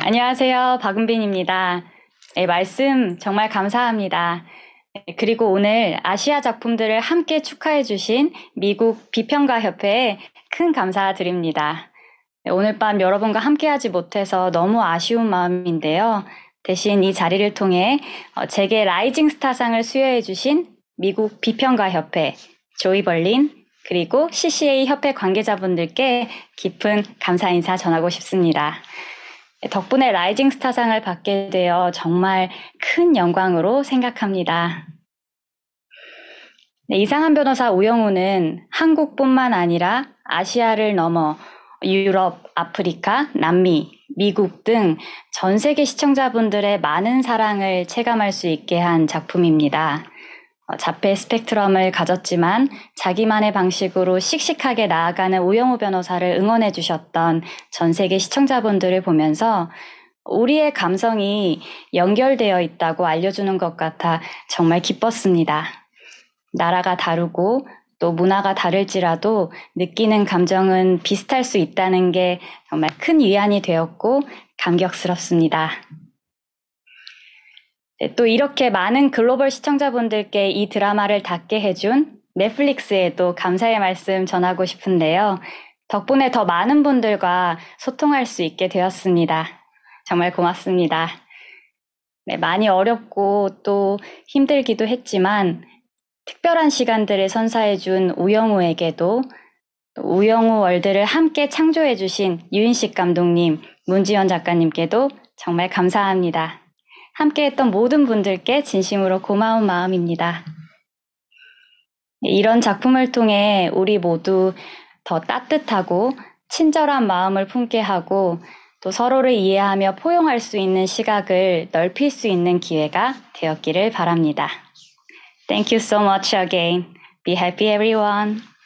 안녕하세요. 박은빈입니다. 네, 말씀 정말 감사합니다. 네, 그리고 오늘 아시아 작품들을 함께 축하해 주신 미국 비평가 협회에 큰 감사드립니다. 네, 오늘 밤 여러분과 함께하지 못해서 너무 아쉬운 마음인데요. 대신 이 자리를 통해 어, 제게 라이징 스타상을 수여해 주신 미국 비평가 협회, 조이 벌린, 그리고 CCA 협회 관계자분들께 깊은 감사 인사 전하고 싶습니다. 덕분에 라이징 스타상을 받게 되어 정말 큰 영광으로 생각합니다. 네, 이상한 변호사 우영우는 한국뿐만 아니라 아시아를 넘어 유럽, 아프리카, 남미, 미국 등 전 세계 시청자분들의 많은 사랑을 체감할 수 있게 한 작품입니다. 어, 자폐 스펙트럼을 가졌지만 자기만의 방식으로 씩씩하게 나아가는 오영호 변호사를 응원해 주셨던 전 세계 시청자분들을 보면서 우리의 감성이 연결되어 있다고 알려주는 것 같아 정말 기뻤습니다. 나라가 다르고 또 문화가 다를지라도 느끼는 감정은 비슷할 수 있다는 게 정말 큰 위안이 되었고 감격스럽습니다. 네, 또 이렇게 많은 글로벌 시청자분들께 이 드라마를 닿게 해준 넷플릭스에도 감사의 말씀 전하고 싶은데요. 덕분에 더 많은 분들과 소통할 수 있게 되었습니다. 정말 고맙습니다. 네, 많이 어렵고 또 힘들기도 했지만 특별한 시간들을 선사해준 우영우에게도 우영우 월드를 함께 창조해주신 유인식 감독님, 문지연 작가님께도 정말 감사합니다. 함께했던 모든 분들께 진심으로 고마운 마음입니다. 이런 작품을 통해 우리 모두 더 따뜻하고 친절한 마음을 품게 하고 또 서로를 이해하며 포용할 수 있는 시각을 넓힐 수 있는 기회가 되었기를 바랍니다. Thank you so much again. Be happy everyone.